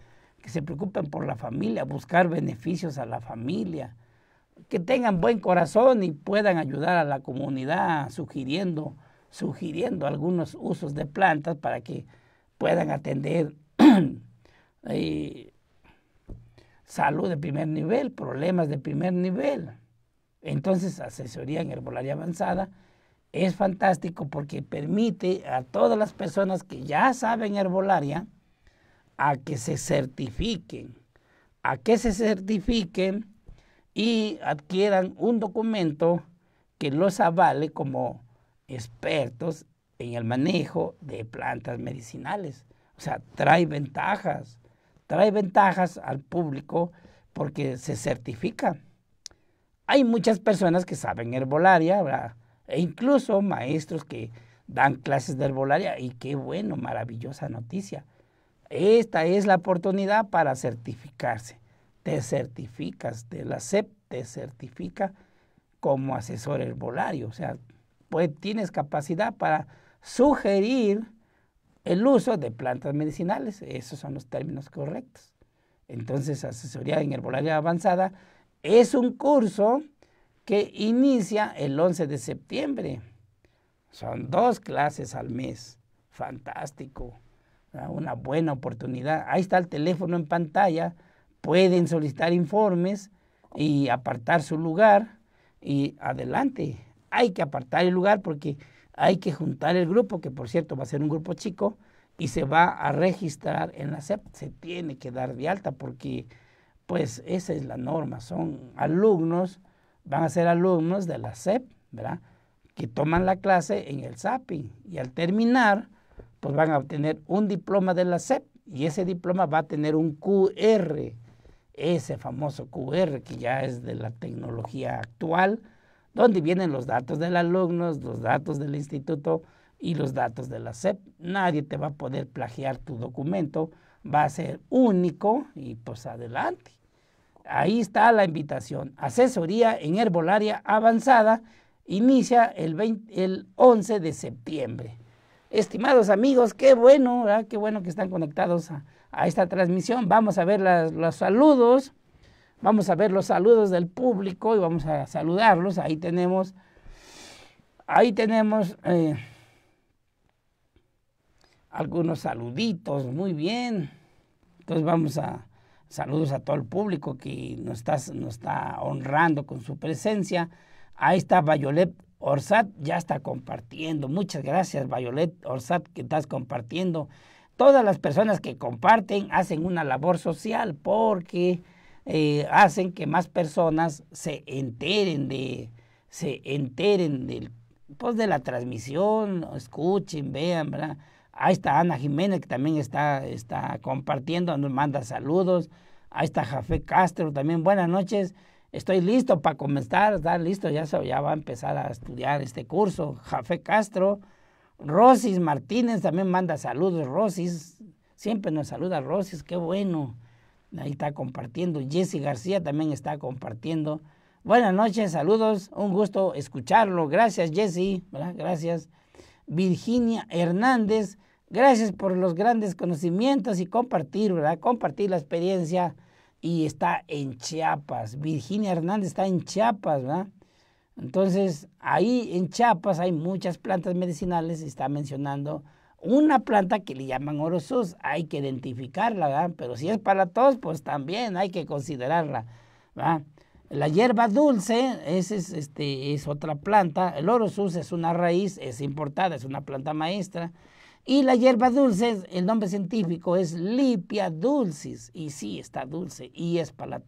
que se preocupen por la familia, buscar beneficios a la familia, que tengan buen corazón y puedan ayudar a la comunidad sugiriendo sugiriendo algunos usos de plantas para que puedan atender eh, salud de primer nivel, problemas de primer nivel. Entonces, asesoría en herbolaria avanzada es fantástico porque permite a todas las personas que ya saben herbolaria a que se certifiquen, a que se certifiquen y adquieran un documento que los avale como expertos en el manejo de plantas medicinales. O sea, trae ventajas, trae ventajas al público porque se certifica. Hay muchas personas que saben herbolaria, e incluso maestros que dan clases de herbolaria, y qué bueno, maravillosa noticia. Esta es la oportunidad para certificarse. Te certificas, te la CEP te certifica como asesor herbolario, o sea, pues tienes capacidad para sugerir el uso de plantas medicinales. Esos son los términos correctos. Entonces, asesoría en herbolaria avanzada es un curso que inicia el 11 de septiembre. Son dos clases al mes. Fantástico. Ah, una buena oportunidad. Ahí está el teléfono en pantalla. Pueden solicitar informes y apartar su lugar. Y adelante hay que apartar el lugar porque hay que juntar el grupo, que por cierto va a ser un grupo chico, y se va a registrar en la SEP. Se tiene que dar de alta porque pues esa es la norma. Son alumnos, van a ser alumnos de la SEP, ¿verdad? Que toman la clase en el SAPI y al terminar pues van a obtener un diploma de la SEP y ese diploma va a tener un QR, ese famoso QR que ya es de la tecnología actual donde vienen los datos del alumno, los datos del instituto y los datos de la SEP. Nadie te va a poder plagiar tu documento, va a ser único y pues adelante. Ahí está la invitación. Asesoría en herbolaria avanzada inicia el, el 11 de septiembre. Estimados amigos, qué bueno, qué bueno que están conectados a, esta transmisión. Vamos a ver los saludos. Vamos a ver los saludos del público y vamos a saludarlos. Ahí tenemos, ahí tenemos eh, algunos saluditos. Muy bien. Entonces vamos a saludos a todo el público que nos está, está honrando con su presencia. Ahí está Bayolet Orsat, ya está compartiendo. Muchas gracias, Bayolet Orsat, que estás compartiendo. Todas las personas que comparten hacen una labor social porque eh, hacen que más personas se enteren de, se enteren del, pues, de la transmisión, escuchen, vean, ¿verdad? Ahí está Ana Jiménez que también está, está compartiendo, nos manda saludos. Ahí está Jafé Castro también, buenas noches. Estoy listo para comenzar, está listo, ya, ya va a empezar a estudiar este curso. Jafé Castro, Rosis Martínez también manda saludos, Rosis, siempre nos saluda Rosis, qué bueno. Ahí está compartiendo. Jesse García también está compartiendo. Buenas noches, saludos. Un gusto escucharlo. Gracias, Jesse. Gracias. Virginia Hernández. Gracias por los grandes conocimientos y compartir, ¿verdad? Compartir la experiencia. Y está en Chiapas. Virginia Hernández está en Chiapas, ¿verdad? Entonces, ahí en Chiapas hay muchas plantas medicinales, está mencionando una planta que le llaman orosus, hay que identificarla, ¿verdad? pero si es para pues también hay que considerarla. La hierba dulce es, este, es otra planta, el orosus es una raíz, es importada, es una planta maestra. Y la hierba dulce, el nombre científico es Lipia dulcis, y sí está dulce, y es para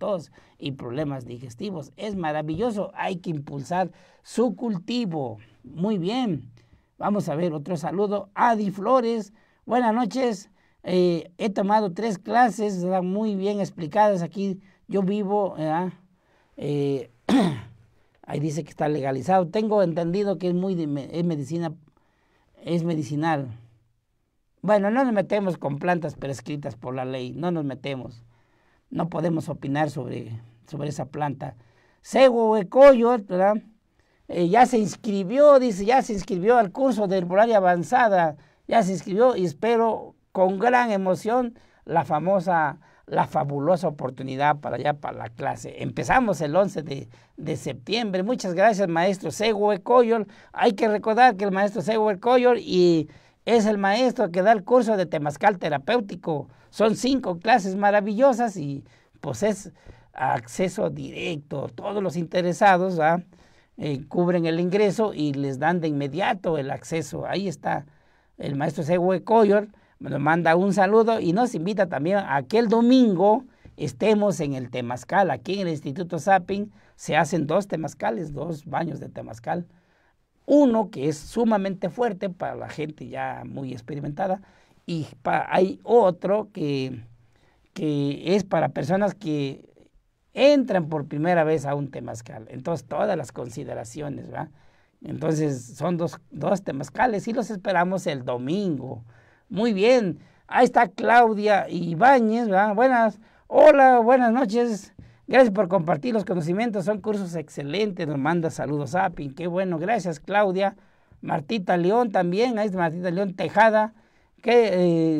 y problemas digestivos. Es maravilloso, hay que impulsar su cultivo. Muy bien. Vamos a ver otro saludo. Adi Flores, buenas noches. Eh, he tomado tres clases, están muy bien explicadas. Aquí yo vivo, eh, ahí dice que está legalizado. Tengo entendido que es muy es medicina, es medicinal. Bueno, no nos metemos con plantas prescritas por la ley, no nos metemos. No podemos opinar sobre, sobre esa planta. Sego Ecoyot, ¿verdad? Eh, ya se inscribió, dice, ya se inscribió al curso de herbolaria avanzada, ya se inscribió y espero con gran emoción la famosa, la fabulosa oportunidad para allá, para la clase. Empezamos el 11 de, septiembre. Muchas gracias, maestro Segue Coyol. Hay que recordar que el maestro Segue Coyol y es el maestro que da el curso de temascal terapéutico. Son cinco clases maravillosas y pues es acceso directo. Todos los interesados, ¿ah? Eh, cubren el ingreso y les dan de inmediato el acceso. Ahí está el maestro Següe Coyor, nos manda un saludo y nos invita también a que el domingo estemos en el Temazcal. Aquí en el Instituto Zapping se hacen dos Temazcales, dos baños de Temazcal. Uno que es sumamente fuerte para la gente ya muy experimentada y hay otro que, que es para personas que entran por primera vez a un temazcal. Entonces, todas las consideraciones, ¿va? Entonces, son dos, dos temazcales y los esperamos el domingo. Muy bien, ahí está Claudia Ibáñez, ¿verdad? Buenas, hola, buenas noches. Gracias por compartir los conocimientos, son cursos excelentes, nos manda saludos Pin, qué bueno, gracias Claudia. Martita León también, ahí está Martita León Tejada, que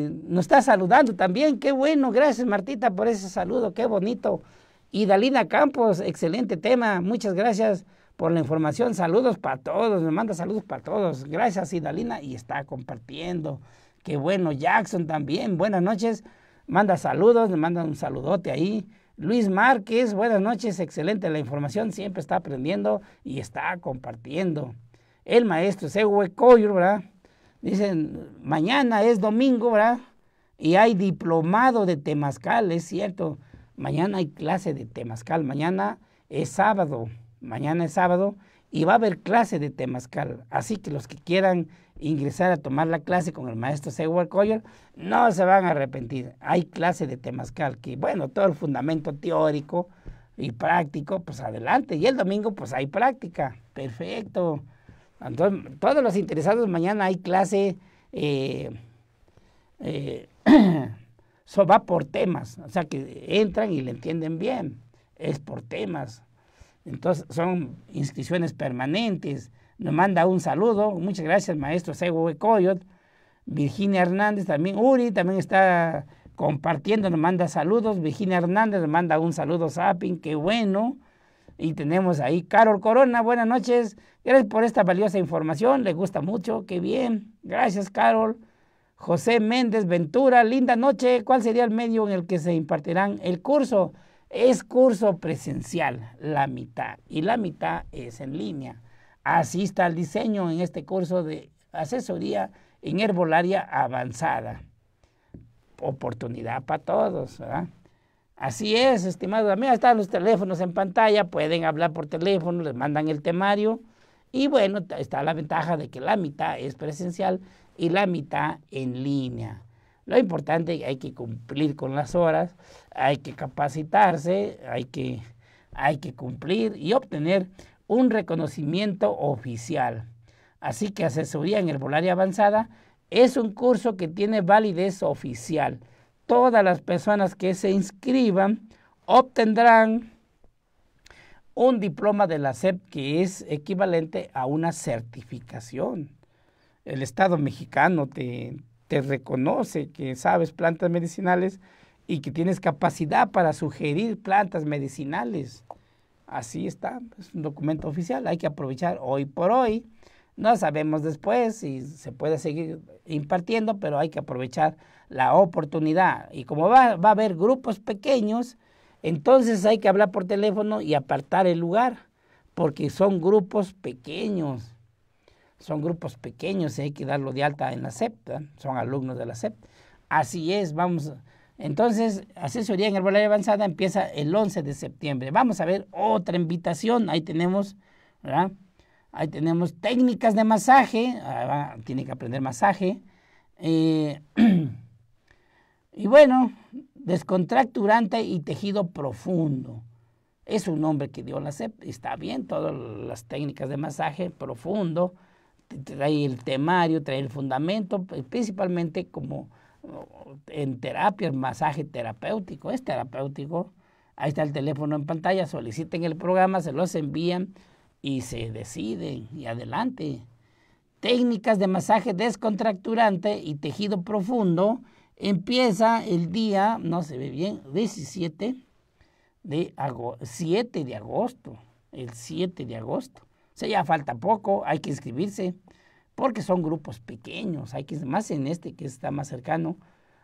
eh, nos está saludando también, qué bueno, gracias Martita por ese saludo, qué bonito. Y Dalina Campos, excelente tema. Muchas gracias por la información. Saludos para todos. Me manda saludos para todos. Gracias, Idalina. Y está compartiendo. Qué bueno. Jackson también. Buenas noches. Manda saludos. Me manda un saludote ahí. Luis Márquez, buenas noches, excelente la información, siempre está aprendiendo y está compartiendo. El maestro Segue Coyur, ¿verdad? Dicen, mañana es domingo, ¿verdad? Y hay diplomado de temascal, es cierto mañana hay clase de temazcal, mañana es sábado, mañana es sábado y va a haber clase de temazcal. Así que los que quieran ingresar a tomar la clase con el maestro Seward Coyer no se van a arrepentir. Hay clase de temazcal que, bueno, todo el fundamento teórico y práctico, pues adelante. Y el domingo, pues hay práctica. Perfecto. Entonces, todos los interesados, mañana hay clase. Eh, eh eso va por temas, o sea que entran y le entienden bien, es por temas. Entonces son inscripciones permanentes. Nos manda un saludo, muchas gracias maestro Sego Coyot. Virginia Hernández también, Uri también está compartiendo, nos manda saludos. Virginia Hernández nos manda un saludo, Sapin, qué bueno. Y tenemos ahí Carol Corona, buenas noches. Gracias por esta valiosa información, le gusta mucho, qué bien. Gracias, Carol. José Méndez Ventura. Linda noche. ¿Cuál sería el medio en el que se impartirán el curso? Es curso presencial, la mitad, y la mitad es en línea. Asista al diseño en este curso de asesoría en herbolaria avanzada. Oportunidad para todos. ¿verdad? Así es, estimados amigos. Están los teléfonos en pantalla, pueden hablar por teléfono, les mandan el temario. Y bueno, está la ventaja de que la mitad es presencial y la mitad en línea. Lo importante es que hay que cumplir con las horas, hay que capacitarse, hay que, hay que cumplir y obtener un reconocimiento oficial. Así que asesoría en el herbolaria avanzada es un curso que tiene validez oficial. Todas las personas que se inscriban obtendrán un diploma de la SEP que es equivalente a una certificación el Estado mexicano te, reconoce que sabes plantas medicinales y que tienes capacidad para sugerir plantas medicinales. Así está, es un documento oficial, hay que aprovechar hoy por hoy. No sabemos después si se puede seguir impartiendo, pero hay que aprovechar la oportunidad. Y como va, va a haber grupos pequeños, entonces hay que hablar por teléfono y apartar el lugar, porque son grupos pequeños son grupos pequeños hay que darlo de alta en la SEP, son alumnos de la SEP. Así es, vamos. Entonces, asesoría en herbolaria avanzada empieza el 11 de septiembre. Vamos a ver otra invitación, ahí tenemos, ¿verdad? Ahí tenemos técnicas de masaje, ah, tiene que aprender masaje. Eh, y bueno, descontracturante y tejido profundo. Es un nombre que dio la SEP, está bien, todas las técnicas de masaje profundo, trae el temario, trae el fundamento, principalmente como en terapia, el masaje terapéutico, es terapéutico. Ahí está el teléfono en pantalla, soliciten el programa, se los envían y se deciden y adelante. Técnicas de masaje descontracturante y tejido profundo empieza el día, no se ve bien, 17 de agosto, 7 de agosto, el 7 de agosto sea, ya falta poco, hay que inscribirse, porque son grupos pequeños, hay que, más en este que está más cercano,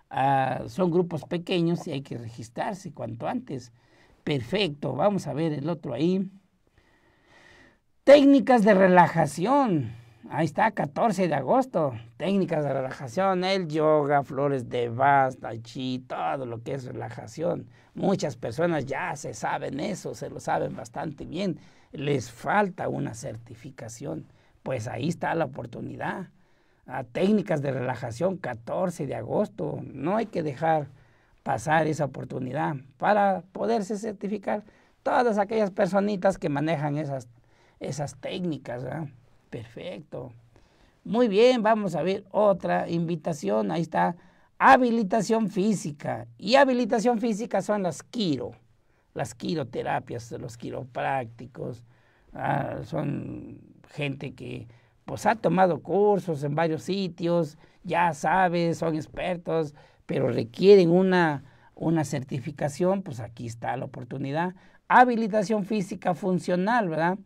ah, son grupos pequeños y hay que registrarse cuanto antes. Perfecto, vamos a ver el otro ahí. Técnicas de relajación. Ahí está, 14 de agosto. Técnicas de relajación, el yoga, flores de vas chi, todo lo que es relajación. Muchas personas ya se saben eso, se lo saben bastante bien les falta una certificación. Pues ahí está la oportunidad. A técnicas de relajación 14 de agosto. No hay que dejar pasar esa oportunidad para poderse certificar todas aquellas personitas que manejan esas, esas técnicas. Perfecto. Muy bien, vamos a ver otra invitación. Ahí está. Habilitación física. Y habilitación física son las quiro las quiroterapias, los quiroprácticos, ah, son gente que pues ha tomado cursos en varios sitios, ya sabes, son expertos, pero requieren una, una certificación, pues aquí está la oportunidad. Habilitación física funcional, ¿verdad?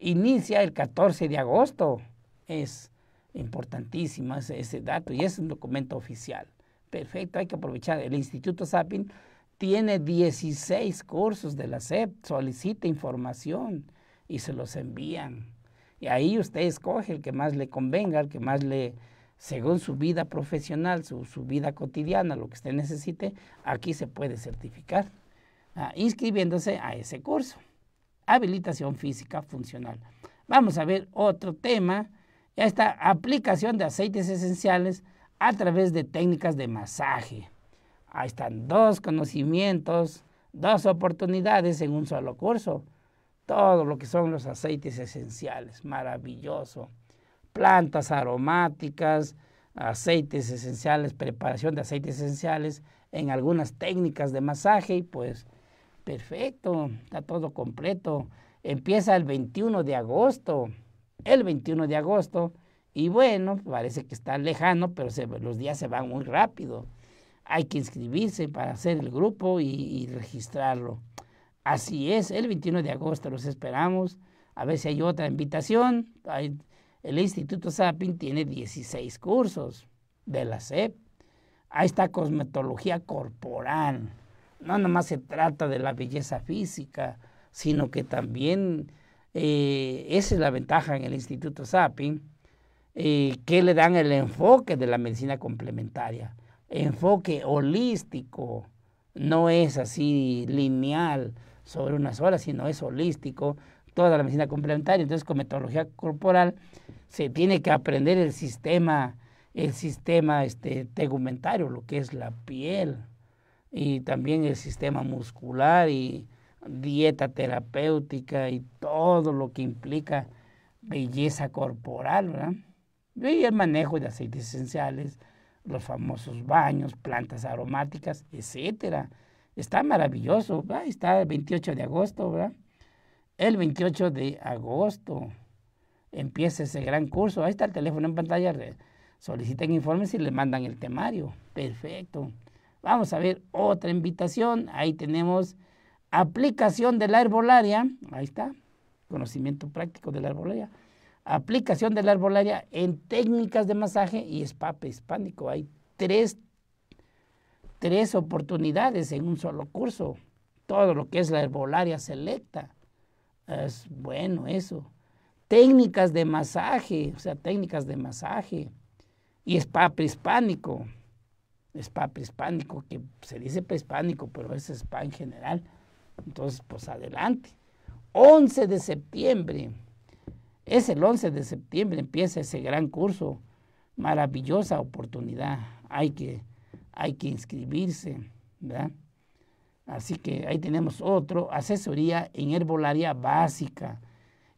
Inicia el 14 de agosto. Es importantísimo ese, ese dato y es un documento oficial. Perfecto, hay que aprovechar. El Instituto Sapin tiene 16 cursos de la SEP, solicita información y se los envían. Y ahí usted escoge el que más le convenga, el que más le, según su vida profesional, su, vida cotidiana, lo que usted necesite, aquí se puede certificar, ah, inscribiéndose a ese curso. Habilitación física funcional. Vamos a ver otro tema, esta aplicación de aceites esenciales a través de técnicas de masaje. Ahí están dos conocimientos, dos oportunidades en un solo curso. Todo lo que son los aceites esenciales, maravilloso. Plantas aromáticas, aceites esenciales, preparación de aceites esenciales en algunas técnicas de masaje y pues perfecto, está todo completo. Empieza el 21 de agosto, el 21 de agosto y bueno, parece que está lejano, pero los días se van muy rápido hay que inscribirse para hacer el grupo y, registrarlo. Así es, el 21 de agosto los esperamos. A ver si hay otra invitación. el Instituto Sapin tiene 16 cursos de la SEP. Ahí está cosmetología corporal. No nomás se trata de la belleza física, sino que también eh, esa es la ventaja en el Instituto Sapin, eh, que le dan el enfoque de la medicina complementaria enfoque holístico, no es así lineal sobre una sola, sino es holístico, toda la medicina complementaria. Entonces, con metodología corporal se tiene que aprender el sistema, el sistema este, tegumentario, lo que es la piel, y también el sistema muscular y dieta terapéutica y todo lo que implica belleza corporal, ¿verdad? Y el manejo de aceites esenciales, los famosos baños, plantas aromáticas, etcétera. Está maravilloso, ahí está el 28 de agosto, ¿verdad? El 28 de agosto empieza ese gran curso. Ahí está el teléfono en pantalla. Soliciten informes y le mandan el temario. Perfecto. Vamos a ver otra invitación. Ahí tenemos aplicación de la herbolaria. Ahí está. Conocimiento práctico de la herbolaria aplicación de la herbolaria en técnicas de masaje y spa hispánico. Hay tres, tres oportunidades en un solo curso. Todo lo que es la herbolaria selecta. Es bueno eso. Técnicas de masaje, o sea, técnicas de masaje. Y spa prehispánico. Spa prehispánico, que se dice prehispánico, pero es spa en general. Entonces, pues adelante. 11 de septiembre es el 11 de septiembre, empieza ese gran curso, maravillosa oportunidad, hay que, hay que inscribirse, ¿verdad? Así que ahí tenemos otro, asesoría en herbolaria básica.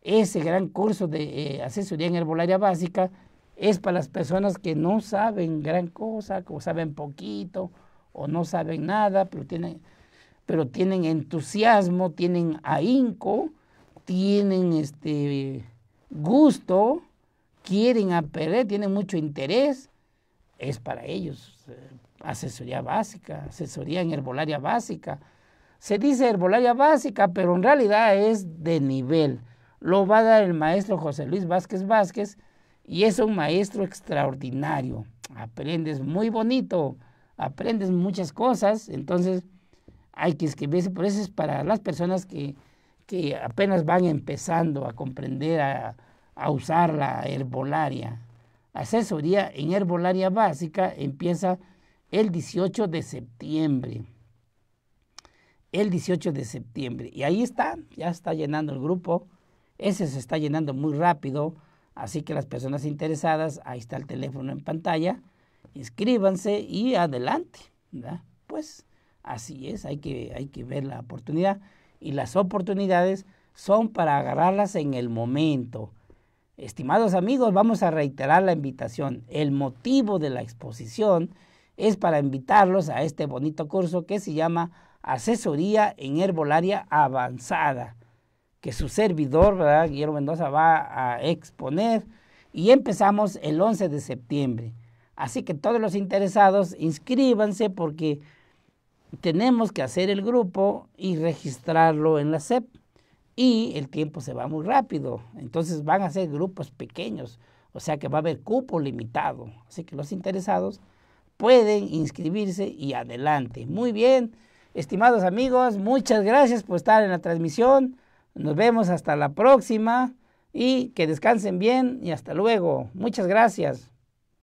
Ese gran curso de eh, asesoría en herbolaria básica es para las personas que no saben gran cosa, o saben poquito, o no saben nada, pero tienen, pero tienen entusiasmo, tienen ahínco, tienen este, gusto, quieren aprender, tienen mucho interés, es para ellos eh, asesoría básica, asesoría en herbolaria básica. Se dice herbolaria básica, pero en realidad es de nivel. Lo va a dar el maestro José Luis Vázquez Vázquez y es un maestro extraordinario. Aprendes muy bonito, aprendes muchas cosas, entonces hay que escribirse, por eso es para las personas que que apenas van empezando a comprender, a, usar la herbolaria. Asesoría en herbolaria básica empieza el 18 de septiembre. El 18 de septiembre. Y ahí está, ya está llenando el grupo. Ese se está llenando muy rápido. Así que las personas interesadas, ahí está el teléfono en pantalla. Inscríbanse y adelante. Pues así es, hay que, hay que ver la oportunidad y las oportunidades son para agarrarlas en el momento. Estimados amigos, vamos a reiterar la invitación. El motivo de la exposición es para invitarlos a este bonito curso que se llama Asesoría en Herbolaria Avanzada, que su servidor, ¿verdad? Guillermo Mendoza, va a exponer y empezamos el 11 de septiembre. Así que todos los interesados inscríbanse porque tenemos que hacer el grupo y registrarlo en la SEP. Y el tiempo se va muy rápido. Entonces van a ser grupos pequeños. O sea que va a haber cupo limitado. Así que los interesados pueden inscribirse y adelante. Muy bien, estimados amigos, muchas gracias por estar en la transmisión. Nos vemos hasta la próxima y que descansen bien y hasta luego. Muchas gracias.